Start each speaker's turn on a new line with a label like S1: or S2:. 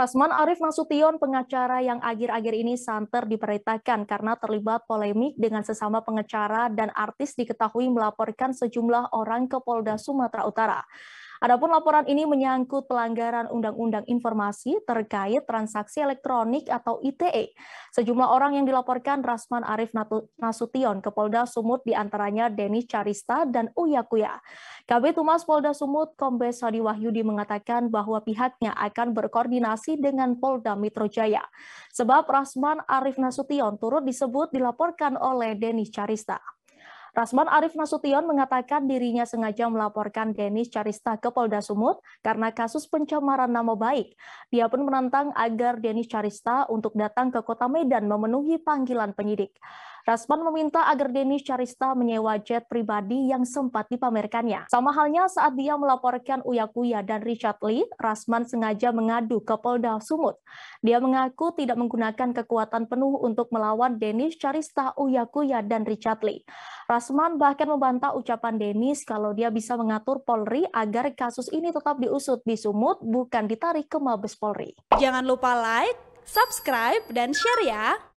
S1: Rasman Arif Nasution, pengacara yang akhir-akhir ini santer diperintahkan karena terlibat polemik dengan sesama pengacara dan artis diketahui melaporkan sejumlah orang ke Polda Sumatera Utara. Adapun laporan ini menyangkut pelanggaran Undang-Undang Informasi terkait transaksi elektronik atau ITE. Sejumlah orang yang dilaporkan Rasman Arif Nasution ke Polda Sumut diantaranya Denis Carista dan Uya Kuya. Kabit Polda Sumut Kombes Hadi Wahyudi mengatakan bahwa pihaknya akan berkoordinasi dengan Polda Metro Jaya. Sebab Rasman Arif Nasution turut disebut dilaporkan oleh Denis Carista. Rasman Arief Nasution mengatakan dirinya sengaja melaporkan Denis Carista ke Polda Sumut karena kasus pencemaran nama baik. Dia pun menantang agar Denis Carista untuk datang ke Kota Medan memenuhi panggilan penyidik. Rasman meminta agar Denis Charista menyewa jet pribadi yang sempat dipamerkannya. Sama halnya saat dia melaporkan Uyakuya dan Richard Lee, Rasman sengaja mengadu ke Polda Sumut. Dia mengaku tidak menggunakan kekuatan penuh untuk melawan Denis Charista, Uyakuya dan Richard Lee. Rasman bahkan membantah ucapan Denis kalau dia bisa mengatur Polri agar kasus ini tetap diusut di Sumut, bukan ditarik ke Mabes Polri. Jangan lupa like, subscribe, dan share ya!